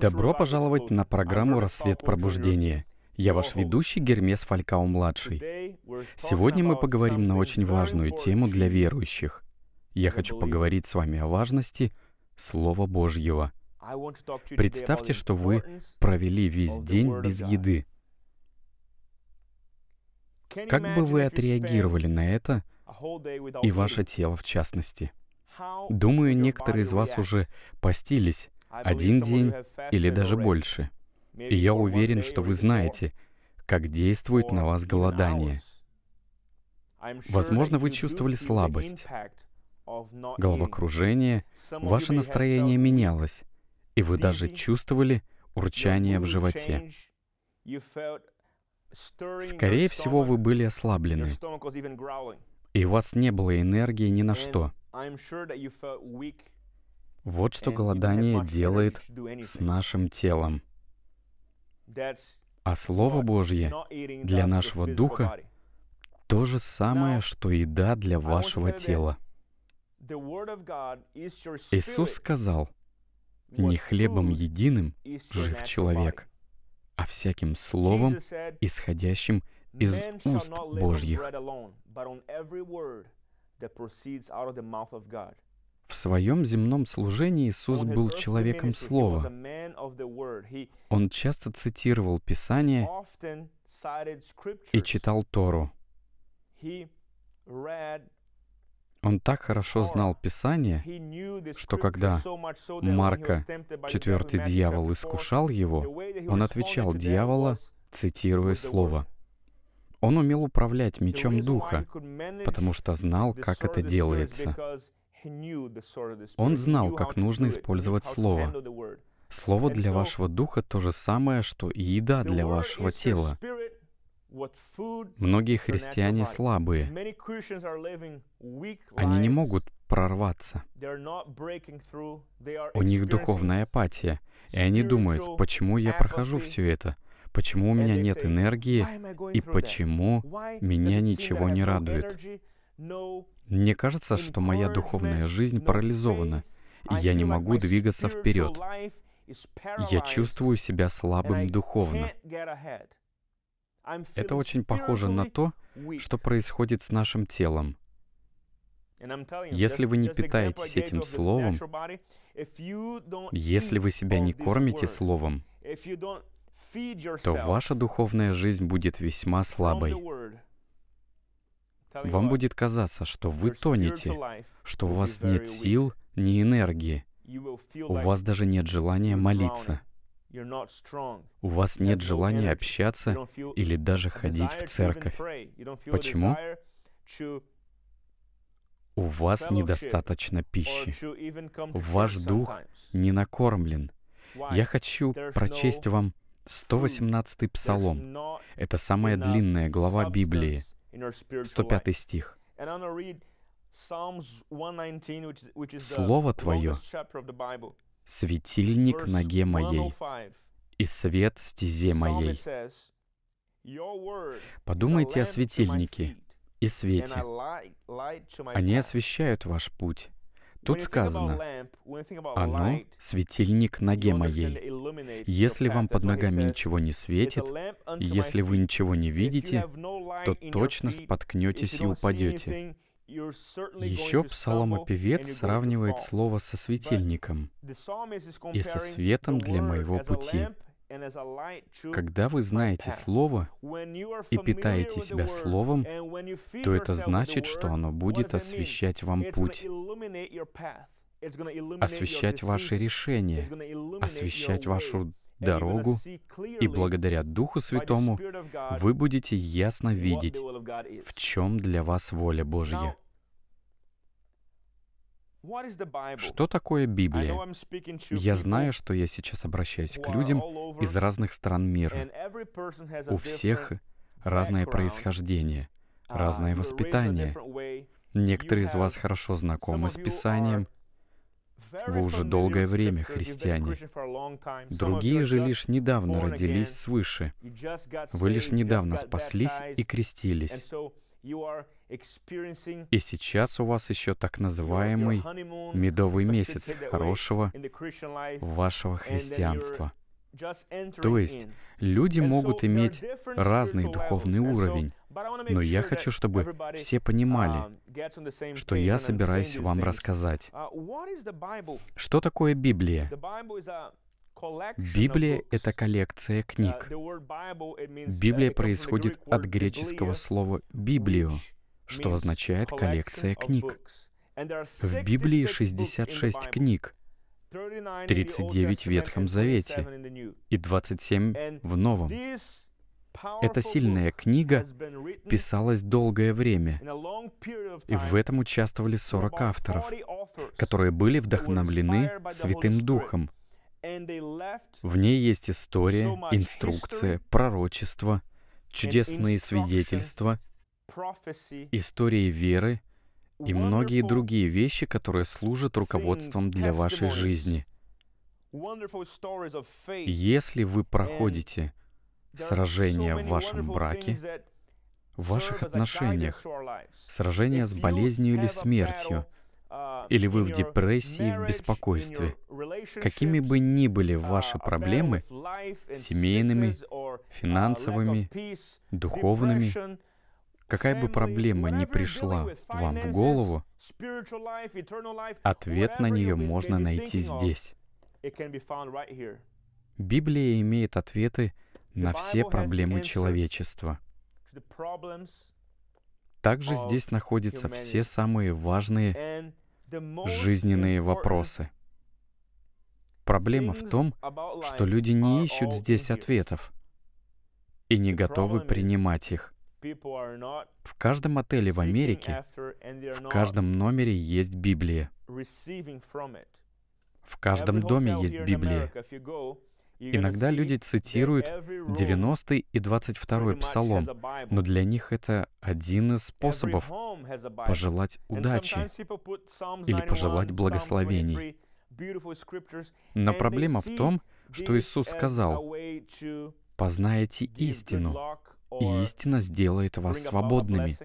Добро пожаловать на программу «Рассвет пробуждения». Я ваш ведущий Гермес Фалькао-младший. Сегодня мы поговорим на очень важную тему для верующих. Я хочу поговорить с вами о важности Слова Божьего. Представьте, что вы провели весь день без еды. Как бы вы отреагировали на это, и ваше тело в частности? Думаю, некоторые из вас уже постились один день или даже больше. И я уверен, что вы знаете, как действует на вас голодание. Возможно, вы чувствовали слабость, головокружение, ваше настроение менялось, и вы даже чувствовали урчание в животе. Скорее всего, вы были ослаблены, и у вас не было энергии ни на что. Вот что голодание делает с нашим телом. А Слово Божье для нашего духа то же самое, что еда для вашего тела. Иисус сказал, не хлебом единым жив человек, а всяким словом, исходящим из уст Божьих. В своем земном служении Иисус был человеком Слова. Он часто цитировал Писание и читал Тору. Он так хорошо знал Писание, что когда Марка, четвертый дьявол, искушал его, он отвечал дьявола, цитируя слово. Он умел управлять мечом Духа, потому что знал, как это делается. Он знал, как нужно использовать слово. Слово для вашего духа то же самое, что и еда для вашего тела. Многие христиане слабые. Они не могут прорваться. У них духовная апатия, и они думают, почему я прохожу все это, почему у меня нет энергии, и почему меня ничего не радует. Мне кажется, что моя духовная жизнь парализована, и я не могу двигаться вперед. Я чувствую себя слабым духовно. Это очень похоже на то, что происходит с нашим телом. Если вы не питаетесь этим словом, если вы себя не кормите словом, то ваша духовная жизнь будет весьма слабой. Вам будет казаться, что вы тонете, что у вас нет сил, ни энергии, у вас даже нет желания молиться. У вас нет желания общаться или даже ходить в церковь. Почему? У вас недостаточно пищи. Ваш дух не накормлен. Я хочу прочесть вам 118-й псалом. Это самая длинная глава Библии. 105 стих. Слово Твое светильник ноге моей oh и свет стезе моей. Подумайте о светильнике и свете. Они освещают ваш путь. Тут сказано, оно — светильник ноге моей. Если вам под ногами ничего не светит, если вы ничего не видите, то точно споткнетесь и упадете. Еще псаломопевец сравнивает слово со светильником и со светом для моего пути. Когда вы знаете Слово и питаете себя Словом, то это значит, что оно будет освещать вам путь, освещать ваши решения, освещать вашу дорогу, и благодаря Духу Святому вы будете ясно видеть, в чем для вас воля Божья. Что такое Библия? Я знаю, что я сейчас обращаюсь к людям из разных стран мира. У всех разное происхождение, uh, разное воспитание. Некоторые из вас хорошо знакомы с Писанием, вы уже долгое время христиане. Другие же лишь недавно родились свыше. Вы лишь недавно спаслись и крестились. И сейчас у вас еще так называемый медовый месяц хорошего вашего христианства. То есть люди могут иметь разный духовный уровень, но я хочу, чтобы все понимали, um, что я собираюсь вам рассказать. Uh, что такое Библия? Библия — это коллекция uh, книг. Библия происходит от греческого слова библио, что означает «коллекция книг». В Библии 66 книг — 39 в Ветхом Завете и 27 в Новом. Эта сильная книга писалась долгое время, и в этом участвовали 40 авторов, которые были вдохновлены Святым Духом. В ней есть история, инструкция, пророчество, чудесные свидетельства, истории веры, и многие другие вещи, которые служат руководством для вашей жизни. Если вы проходите сражения в вашем браке, в ваших отношениях, сражения с болезнью или смертью, uh, или вы в депрессии, в беспокойстве. Какими бы ни были uh, ваши проблемы, семейными, uh, финансовыми, духовными, Какая бы проблема ни пришла вам в голову, ответ на нее можно найти здесь. Библия имеет ответы на все проблемы человечества. Также здесь находятся все самые важные жизненные вопросы. Проблема в том, что люди не ищут здесь ответов и не готовы принимать их. В каждом отеле в Америке, в каждом номере есть Библия. В каждом доме есть Библия. Иногда люди цитируют 90 и 22 псалом, но для них это один из способов пожелать удачи или oh пожелать благословений. Но проблема в том, что Иисус сказал, «Познаете истину, и истина сделает вас свободными.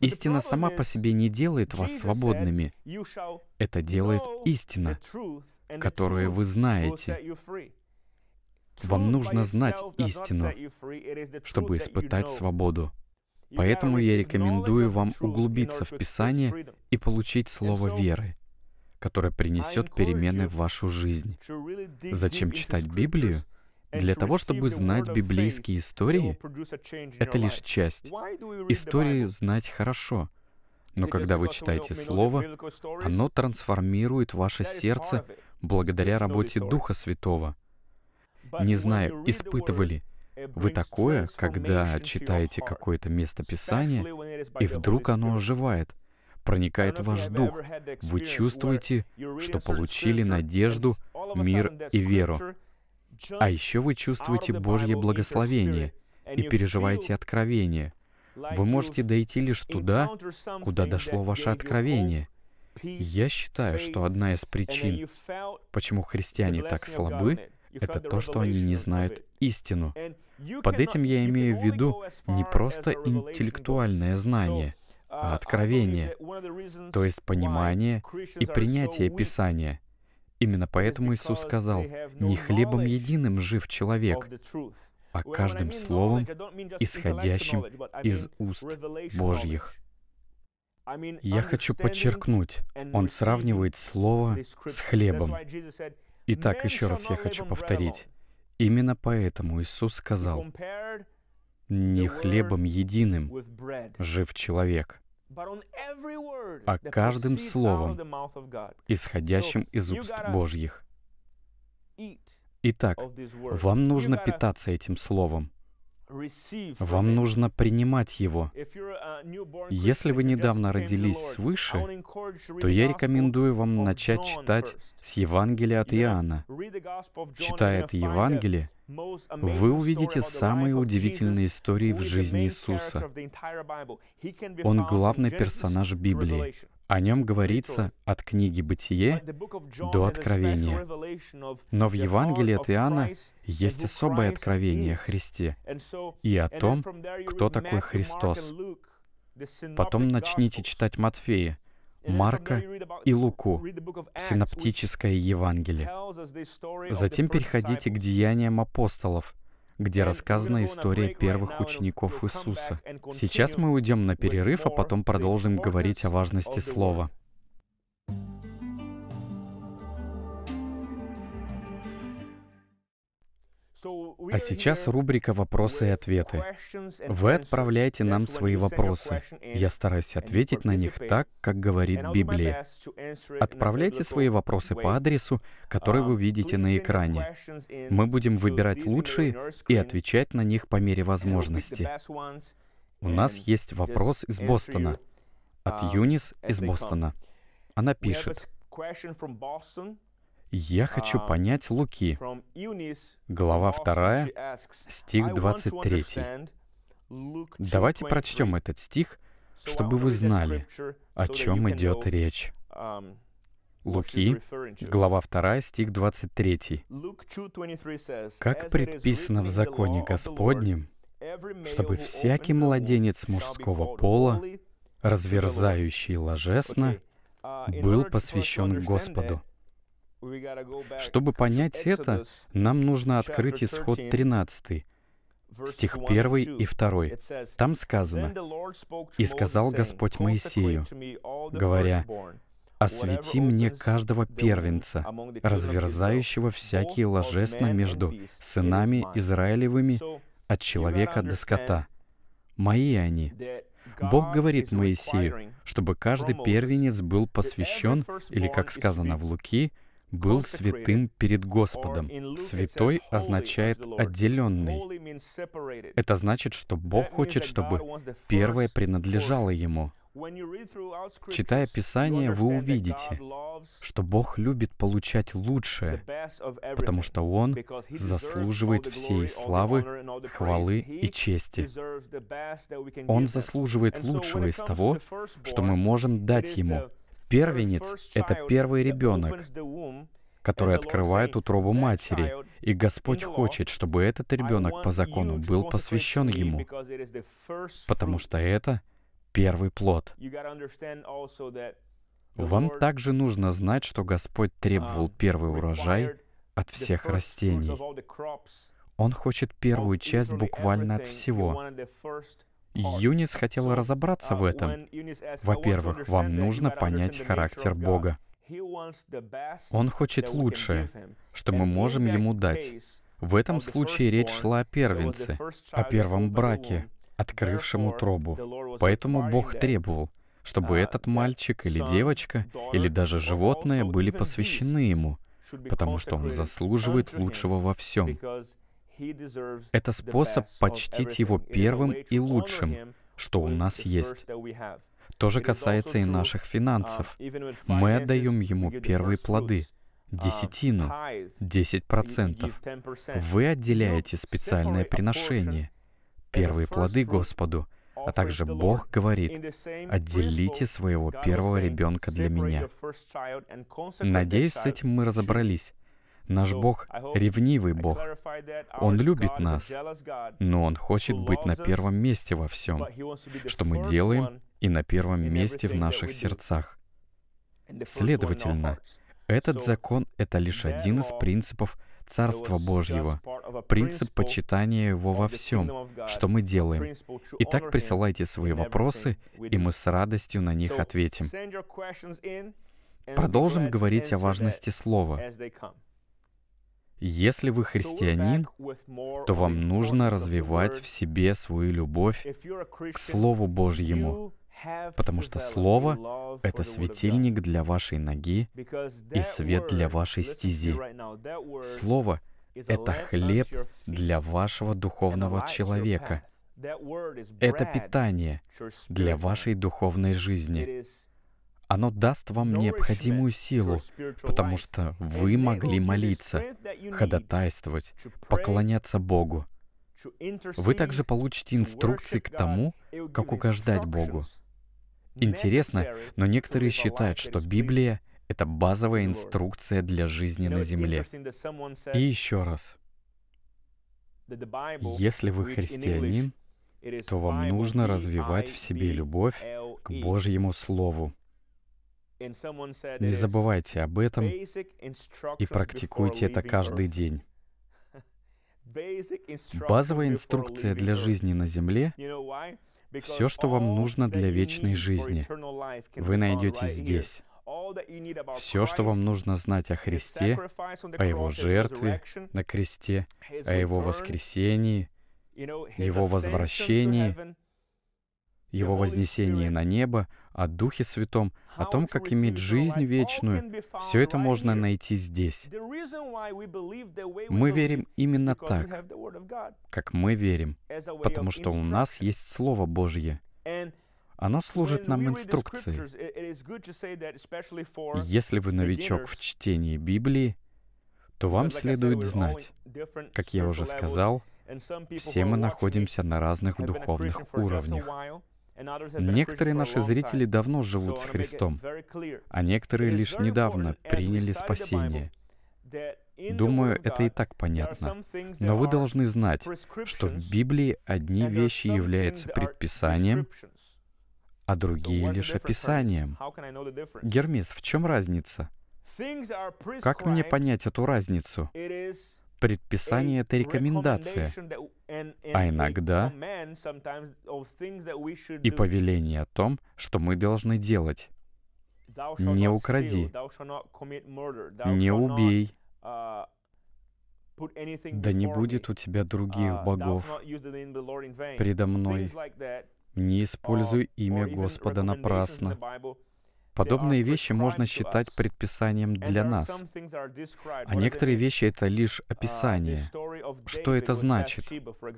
Истина сама по себе не делает вас свободными. Это делает истина, которую вы знаете. Вам нужно знать истину, чтобы испытать свободу. Поэтому я рекомендую вам углубиться в Писание и получить слово веры, которое принесет перемены в вашу жизнь. Зачем читать Библию? Для того, чтобы знать библейские истории, это лишь часть. Историю знать хорошо. Но когда вы читаете Слово, оно трансформирует ваше сердце благодаря работе Духа Святого. Не знаю, испытывали вы такое, когда читаете какое-то место Писания, и вдруг оно оживает, проникает в ваш дух. Вы чувствуете, что получили надежду, мир и веру. А еще вы чувствуете Божье благословение и переживаете откровение. Вы можете дойти лишь туда, куда дошло ваше откровение. Я считаю, что одна из причин, почему христиане так слабы, это то, что они не знают истину. Под этим я имею в виду не просто интеллектуальное знание, а откровение, то есть понимание и принятие Писания — Именно поэтому Иисус сказал, «Не хлебом единым жив человек, а каждым словом, исходящим из уст Божьих». Я хочу подчеркнуть, он сравнивает слово с хлебом. Итак, еще раз я хочу повторить. Именно поэтому Иисус сказал, «Не хлебом единым жив человек» а каждым словом, исходящим из уст Божьих. Итак, вам нужно питаться этим словом. Вам нужно принимать его. Если вы недавно родились свыше, то я рекомендую вам начать читать с Евангелия от Иоанна. Читая это Евангелие, вы увидите самые удивительные истории в жизни Иисуса. Он главный персонаж Библии. О нем говорится от книги «Бытие» до «Откровения». Но в Евангелии от Иоанна есть особое откровение о Христе и о том, кто такой Христос. Потом начните читать Матфея, Марка и Луку, синоптическое Евангелие. Затем переходите к деяниям апостолов, где рассказана история первых учеников Иисуса. Сейчас мы уйдем на перерыв, а потом продолжим говорить о важности слова. А сейчас рубрика «Вопросы и ответы». Вы отправляете нам свои вопросы. Я стараюсь ответить на них так, как говорит Библия. Отправляйте свои вопросы по адресу, который вы uh, видите на экране. Мы будем выбирать лучшие и отвечать на них по мере возможности. У нас есть вопрос из Бостона, от um, Юнис из Бостона. Она пишет, я хочу а, понять Луки, глава 2, стих 23. Давайте прочтем этот стих, чтобы вы знали, о чем идет речь. Um, Луки, глава 2, стих 23. «Как предписано в законе Господнем, чтобы всякий младенец мужского пола, разверзающий ложесно, uh, был посвящен Господу». Чтобы понять это, нам нужно открыть исход 13, стих 1 и 2. Там сказано, «И сказал Господь Моисею, говоря, «Освети мне каждого первенца, разверзающего всякие ложесна между сынами Израилевыми от человека до скота. Мои они». Бог говорит Моисею, чтобы каждый первенец был посвящен, или, как сказано в Луки, был святым перед Господом. Святой означает отделенный. Это значит, что Бог хочет, чтобы первое принадлежало Ему. Читая Писание, вы увидите, что Бог любит получать лучшее, потому что Он заслуживает всей славы, хвалы и чести. Он заслуживает лучшего из того, что мы можем дать Ему — Первенец — это первый ребенок, который открывает утробу матери, и Господь хочет, чтобы этот ребенок по закону был посвящен Ему, потому что это первый плод. Вам также нужно знать, что Господь требовал um, первый урожай от всех растений. Он хочет первую часть буквально от всего. Юнис хотела разобраться в uh, этом. Во-первых, вам нужно понять характер Бога. Он хочет лучшее, что мы можем ему дать. В этом случае речь шла о первенце, о первом браке, открывшем утробу. Поэтому Бог требовал, чтобы uh, этот мальчик или девочка, или даже животное были посвящены ему, потому что он заслуживает лучшего во всем. Это способ почтить Его первым и лучшим, что у нас есть. То же касается и наших uh, финансов. Мы отдаем Ему первые плоды, um, десятину, 10%. Вы отделяете специальное приношение, первые плоды Господу, а также Бог говорит, «Отделите своего первого ребенка для меня». Надеюсь, с этим мы разобрались. Наш Бог — ревнивый Бог. Он любит нас, но Он хочет быть на первом месте во всем, что мы делаем, и на первом месте в наших сердцах. Следовательно, этот закон — это лишь один из принципов Царства Божьего, принцип почитания Его во всем, что мы делаем. Итак, присылайте свои вопросы, и мы с радостью на них ответим. Продолжим говорить о важности слова. Если вы христианин, то вам нужно развивать в себе свою любовь к Слову Божьему, потому что Слово — это светильник для вашей ноги и свет для вашей стези. Слово — это хлеб для вашего духовного человека. Это питание для вашей духовной жизни. Оно даст вам необходимую силу, потому что вы могли молиться, ходатайствовать, поклоняться Богу. Вы также получите инструкции к тому, как угождать Богу. Интересно, но некоторые считают, что Библия — это базовая инструкция для жизни на Земле. И еще раз. Если вы христианин, то вам нужно развивать в себе любовь к e. Божьему Слову. Не забывайте об этом и практикуйте это каждый день. Базовая инструкция для жизни на Земле — все, что вам нужно для вечной жизни, вы найдете здесь. Все, что вам нужно знать о Христе, о Его жертве на кресте, о Его воскресении, Его возвращении, Его вознесении на небо — о Духе Святом, о том, как иметь жизнь вечную, все это можно найти здесь. Мы верим именно так, как мы верим, потому что у нас есть Слово Божье. Оно служит нам инструкцией. Если вы новичок в чтении Библии, то вам следует знать, как я уже сказал, все мы находимся на разных духовных уровнях. Некоторые наши зрители давно живут с Христом, а некоторые лишь недавно приняли спасение. Думаю, это и так понятно. Но вы должны знать, что в Библии одни вещи являются предписанием, а другие лишь описанием. Гермес, в чем разница? Как мне понять эту разницу? Предписание — это рекомендация, а иногда и повеление о том, что мы должны делать. Не укради, не убей, да не будет у тебя других богов предо мной. Не используй имя Господа напрасно. Подобные вещи можно считать предписанием для нас. А некоторые вещи — это лишь uh, описание. Что это значит?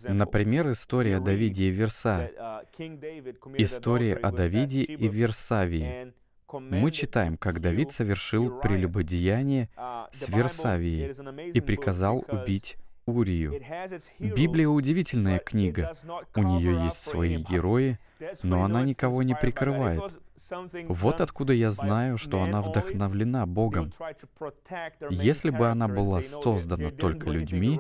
Например, история о Давиде и Верса. История о Давиде и Версавии. Uh, Мы читаем, как Давид совершил прелюбодеяние uh, с Версавией и приказал убить Урию. Библия удивительная книга. У нее есть свои герои, но она никого не прикрывает. Вот откуда я знаю, что она вдохновлена Богом. Если бы она была создана только людьми,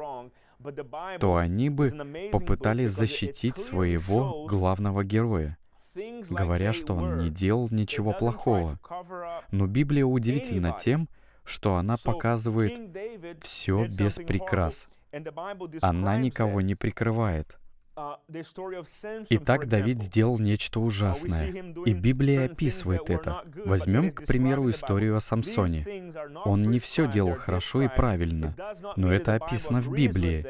то они бы попытались защитить своего главного героя, говоря, что он не делал ничего плохого. Но Библия удивительна тем, что она показывает все без прикрас. Она никого не прикрывает. Uh, Итак, Давид сделал нечто uh, ужасное, и Библия описывает это. Возьмем, к примеру, историю о Самсоне. Он не все делал хорошо и правильно, но это описано в Библии,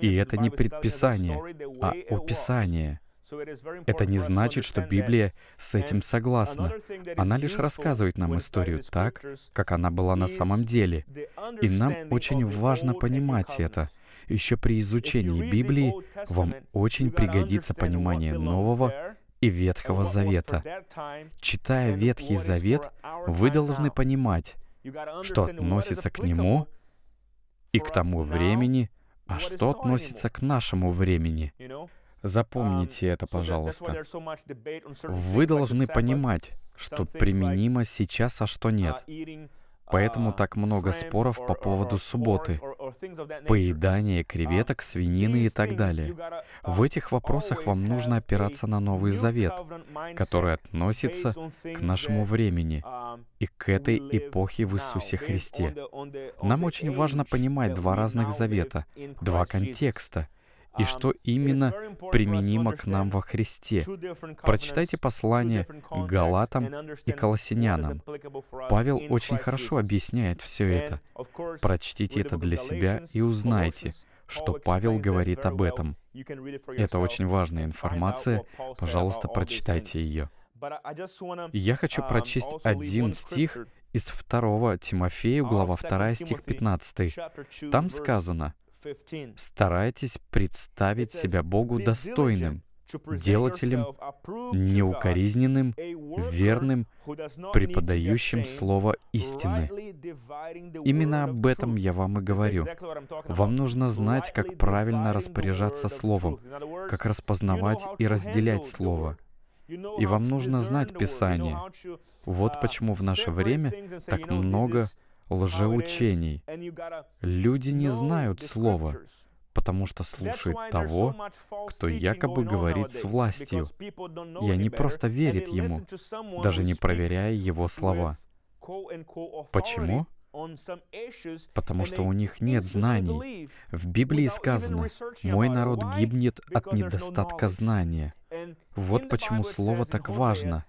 и это не предписание, а описание — это не значит, что Библия с этим согласна. Она лишь рассказывает нам историю так, как она была на самом деле. И нам очень важно понимать это. Еще при изучении Библии вам очень пригодится понимание Нового и Ветхого Завета. Читая Ветхий Завет, вы должны понимать, что относится к нему и к тому времени, а что относится к нашему времени. Запомните это, пожалуйста. Вы должны понимать, что применимо сейчас, а что uh, нет. Поэтому uh, так много споров по поводу субботы, поедания uh, креветок, свинины и так далее. В этих вопросах вам нужно опираться на Новый Завет, который относится к нашему времени um, и к этой эпохе в Иисусе Христе. Нам очень важно понимать два разных завета, два контекста — и um, что именно применимо к нам во Христе. Прочитайте послание Галатам и Колоссянянам. Павел очень хорошо объясняет все это. Прочтите это для себя и узнайте, что Павел говорит об этом. Это очень важная информация, пожалуйста, прочитайте ее. Я хочу um, прочесть один стих из 2 Тимофею, глава 2, стих 15. Там сказано, Старайтесь представить себя Богу достойным, делателем, неукоризненным, верным, преподающим слово истины. Именно об этом я вам и говорю. Вам нужно знать, как правильно распоряжаться словом, как распознавать и разделять слово. И вам нужно знать Писание. Вот uh, почему в наше время так много лжеучений. Люди не знают слова, потому что слушают того, кто якобы говорит с властью, и они просто верят ему, даже не проверяя его слова. Почему? потому что у них нет знаний. В Библии сказано, «Мой народ гибнет от недостатка знания». Вот почему слово так важно.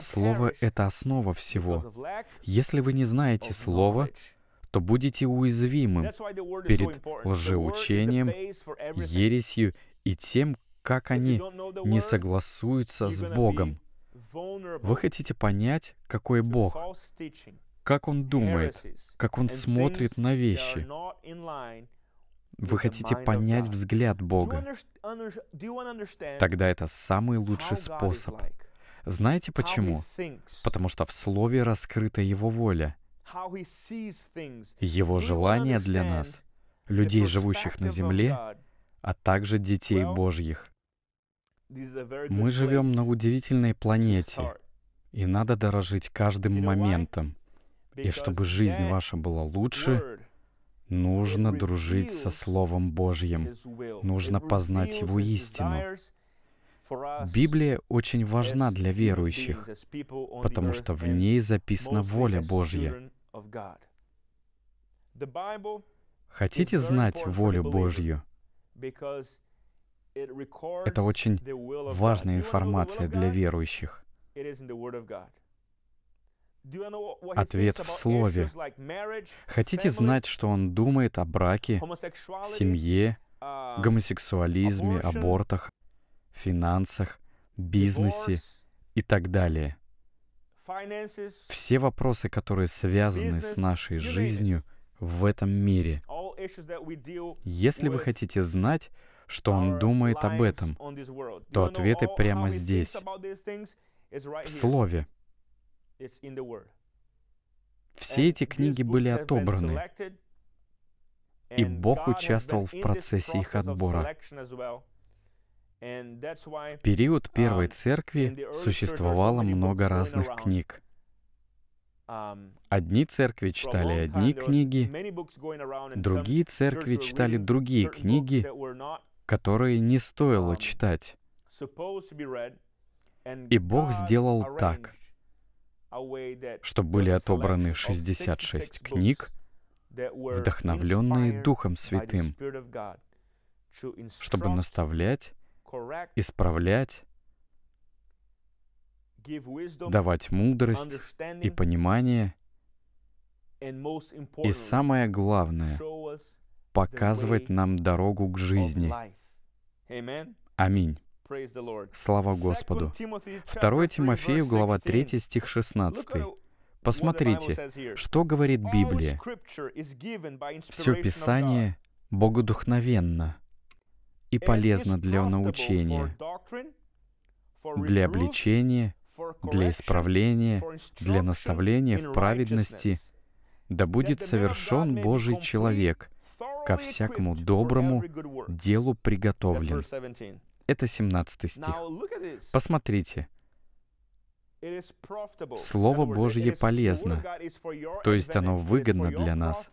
Слово — это основа всего. Если вы не знаете слова, то будете уязвимым перед лжеучением, ересью и тем, как они не согласуются с Богом. Вы хотите понять, какой Бог, как он думает, как он смотрит на вещи. Вы хотите понять взгляд Бога. Тогда это самый лучший способ. Знаете почему? Потому что в Слове раскрыта Его воля, Его желание для нас, людей, живущих на земле, а также детей Божьих. Мы живем на удивительной планете, и надо дорожить каждым моментом. И чтобы жизнь ваша была лучше, нужно дружить со Словом Божьим, нужно познать Его истину. Библия очень важна для верующих, потому что в ней записана воля Божья. Хотите знать волю Божью? Это очень важная информация для верующих. Ответ в слове. Хотите знать, что он думает о браке, семье, uh, гомосексуализме, абортах, финансах, бизнесе и так далее? Все вопросы, которые связаны с нашей жизнью в этом мире. Если вы хотите знать, что он думает об этом, то ответы прямо здесь, в слове. Все эти книги были отобраны, и Бог участвовал в процессе их отбора. В период um, Первой Церкви существовало много разных книг. Um, одни церкви читали одни книги, другие церкви читали другие книги, которые не стоило um, читать. И Бог сделал так что были отобраны 66 книг, вдохновленные Духом Святым, чтобы наставлять, исправлять, давать мудрость и понимание, и самое главное, показывать нам дорогу к жизни. Аминь. Слава Господу. 2 Тимофею, глава 3, стих 16. Посмотрите, что говорит Библия. Все Писание богодухновенно и полезно для научения, для обличения, для исправления, для наставления в праведности, да будет совершен Божий человек, ко всякому доброму делу приготовлен. Это 17 стих. Посмотрите. Слово Божье полезно, то есть оно выгодно для нас,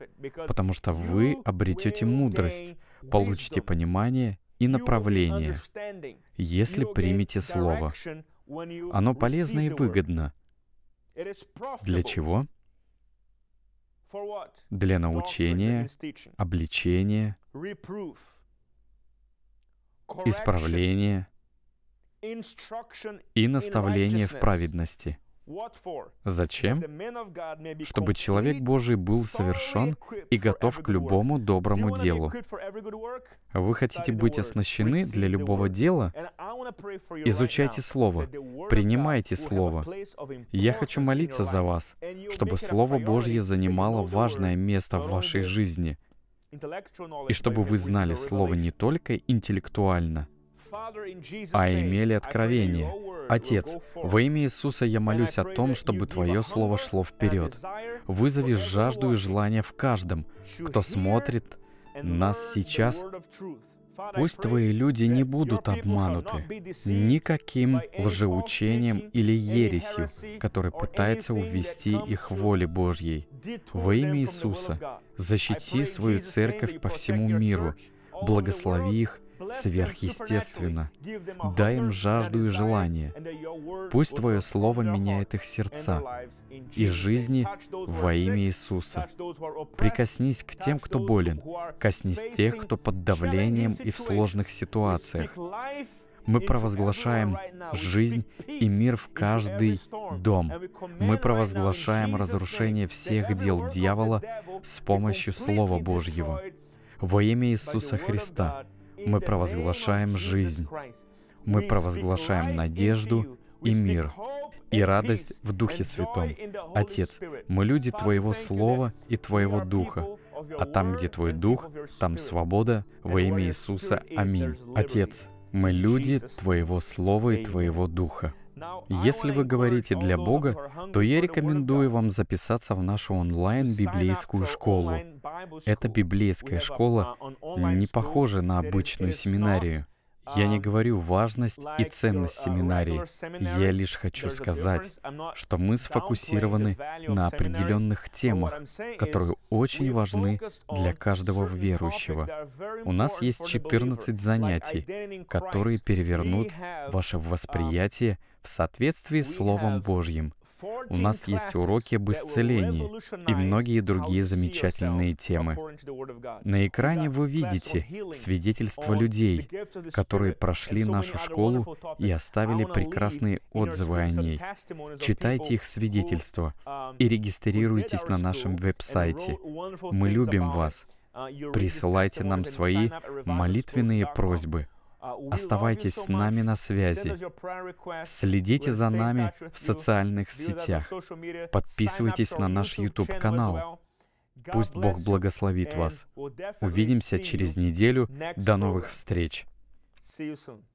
потому что вы обретете мудрость, получите понимание и направление, если примете Слово. Оно полезно и выгодно. Для чего? Для научения, обличения, исправление и наставление в праведности. Зачем? Чтобы человек Божий был совершен и готов к любому доброму делу. Вы хотите быть оснащены для любого дела? Изучайте Слово, принимайте Слово. Я хочу молиться за вас, чтобы Слово Божье занимало важное место в вашей жизни — и чтобы вы знали Слово не только интеллектуально, а имели откровение. Отец, во имя Иисуса я молюсь о том, чтобы Твое Слово шло вперед. Вызови жажду и желание в каждом, кто смотрит нас сейчас. Пусть Твои люди не будут обмануты никаким лжеучением или ересью, который пытается увести их воле Божьей. Во имя Иисуса Защити свою церковь по всему миру. Благослови их сверхъестественно. Дай им жажду и желание. Пусть Твое Слово меняет их сердца и жизни во имя Иисуса. Прикоснись к тем, кто болен. Коснись тех, кто под давлением и в сложных ситуациях. Мы провозглашаем жизнь и мир в каждый дом. Мы провозглашаем разрушение всех дел дьявола с помощью Слова Божьего. Во имя Иисуса Христа мы провозглашаем жизнь. Мы провозглашаем надежду и мир и радость в Духе Святом. Отец, мы люди Твоего Слова и Твоего Духа. А там, где Твой Дух, там свобода во имя Иисуса. Аминь. Отец, мы люди Твоего Слова и Твоего Духа. Если вы говорите для Бога, то я рекомендую вам записаться в нашу онлайн-библейскую школу. Эта библейская школа не похожа на обычную семинарию. Я не говорю важность и uh, ценность семинарии. Я лишь хочу сказать, что мы сфокусированы на определенных темах, которые очень важны для каждого верующего. У нас есть 14 занятий, которые перевернут ваше um, восприятие в соответствии с Словом Божьим. У нас есть уроки об исцелении и многие другие замечательные темы. На экране вы видите свидетельства людей, которые прошли нашу школу и оставили прекрасные отзывы о ней. Читайте их свидетельства um, и регистрируйтесь на нашем веб-сайте. Мы любим вас. Uh, Присылайте нам свои молитвенные просьбы. А Оставайтесь с нами на связи. Следите за нами в социальных сетях. Подписывайтесь на наш YouTube-канал. Пусть Бог благословит вас. Увидимся через неделю. До новых встреч. See you soon.